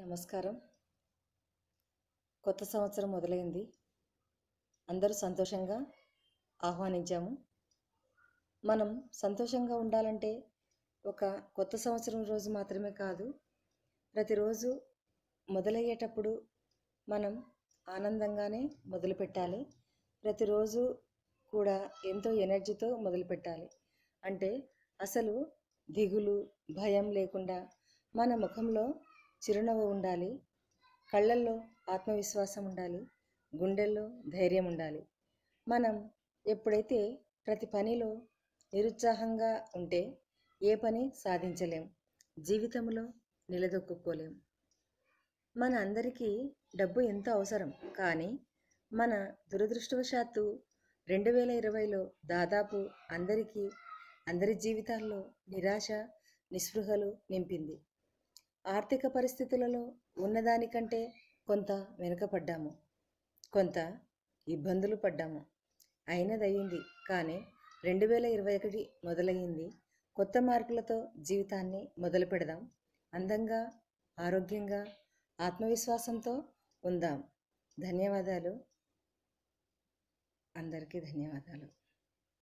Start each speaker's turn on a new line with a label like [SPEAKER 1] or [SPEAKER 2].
[SPEAKER 1] నమస్కారం కొత్త సంవత్సరం మొదలైంది అందరూ సంతోషంగా ఆహ్వానించాము మనం సంతోషంగా ఉండాలంటే ఒక కొత్త సంవత్సరం రోజు మాత్రమే కాదు ప్రతిరోజు మొదలయ్యేటప్పుడు మనం ఆనందంగానే మొదలుపెట్టాలి ప్రతిరోజు కూడా ఎంతో ఎనర్జీతో మొదలుపెట్టాలి అంటే అసలు దిగులు భయం లేకుండా మన ముఖంలో చిరునవ్వు ఉండాలి కళ్ళల్లో ఆత్మవిశ్వాసం ఉండాలి గుండెల్లో ధైర్యం ఉండాలి మనం ఎప్పుడైతే ప్రతి పనిలో నిరుత్సాహంగా ఉంటే ఏ పని సాధించలేం జీవితంలో నిలదొక్కుకోలేం మన అందరికీ డబ్బు ఎంతో అవసరం కానీ మన దురదృష్టవశాత్తు రెండు వేల ఇరవైలో దాదాపు అందరికీ అందరి జీవితాల్లో నిరాశ నిస్పృహలు నింపింది ఆర్థిక పరిస్థితులలో ఉన్నదానికంటే కొంత వెనుకపడ్డాము కొంత ఇబ్బందులు పడ్డాము అయినదయ్యింది కానీ రెండు వేల ఇరవై ఒకటి మొదలయ్యింది కొత్త మార్పులతో జీవితాన్ని మొదలు పెడదాం అందంగా ఆరోగ్యంగా ఆత్మవిశ్వాసంతో ఉందాం ధన్యవాదాలు అందరికీ ధన్యవాదాలు